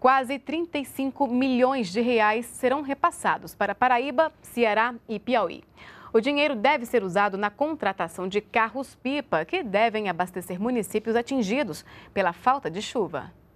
Quase 35 milhões de reais serão repassados para Paraíba, Ceará e Piauí. O dinheiro deve ser usado na contratação de carros-pipa, que devem abastecer municípios atingidos pela falta de chuva.